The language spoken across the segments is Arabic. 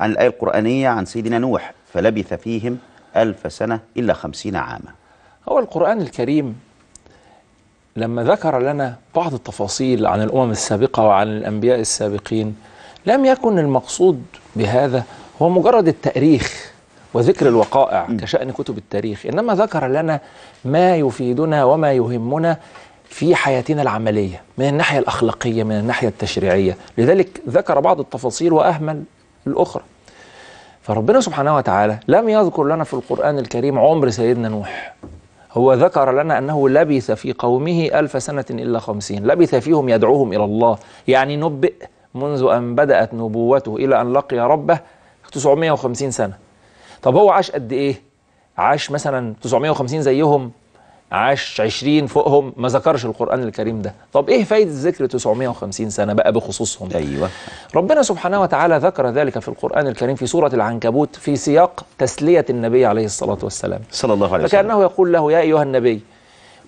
عن الآية القرآنية عن سيدنا نوح فلبث فيهم ألف سنة إلا خمسين عاما هو القرآن الكريم لما ذكر لنا بعض التفاصيل عن الأمم السابقة وعن الأنبياء السابقين لم يكن المقصود بهذا هو مجرد التأريخ وذكر الوقائع كشأن كتب التاريخ إنما ذكر لنا ما يفيدنا وما يهمنا في حياتنا العملية من الناحية الأخلاقية من الناحية التشريعية لذلك ذكر بعض التفاصيل وأهمل الأخرى فربنا سبحانه وتعالى لم يذكر لنا في القرآن الكريم عمر سيدنا نوح هو ذكر لنا أنه لبث في قومه ألف سنة إلا خمسين لبث فيهم يدعوهم إلى الله يعني نبئ منذ أن بدأت نبوته إلى أن لقي ربه 950 سنة طب هو عاش قد إيه؟ عاش مثلا 950 زيهم عاش 20 فوقهم ما ذكرش القرآن الكريم ده طب إيه فايدة ذكر 950 سنة بقى بخصوصهم أيوة ربنا سبحانه وتعالى ذكر ذلك في القرآن الكريم في سورة العنكبوت في سياق تسلية النبي عليه الصلاة والسلام صلى الله عليه وسلم فكأنه يقول له يا أيها النبي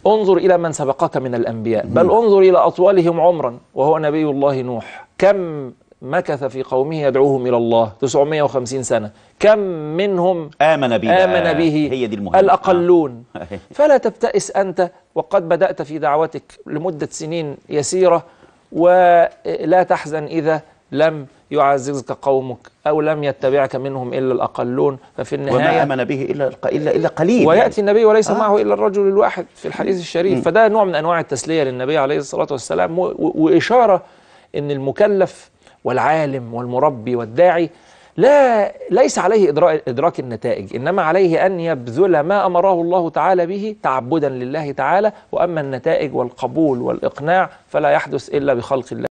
انظر إلى من سبقك من الأنبياء بل انظر إلى أطوالهم عمرا وهو نبي الله نوح كم مكث في قومه يدعوهم إلى الله 950 سنة كم منهم آمن به, آمن به هي دي المهمة. الأقلون آه. فلا تبتئس أنت وقد بدأت في دعوتك لمدة سنين يسيرة ولا تحزن إذا لم يعززك قومك أو لم يتبعك منهم إلا الأقلون ففي النهاية وما آمن به إلا إلا, إلا قليل ويأتي يعني. النبي وليس آه. معه إلا الرجل الواحد في الحديث الشريف م. فده نوع من أنواع التسلية للنبي عليه الصلاة والسلام وإشارة أن المكلف والعالم والمربي والداعي لا ليس عليه إدراك النتائج إنما عليه أن يبذل ما أمره الله تعالى به تعبدا لله تعالى وأما النتائج والقبول والإقناع فلا يحدث إلا بخلق الله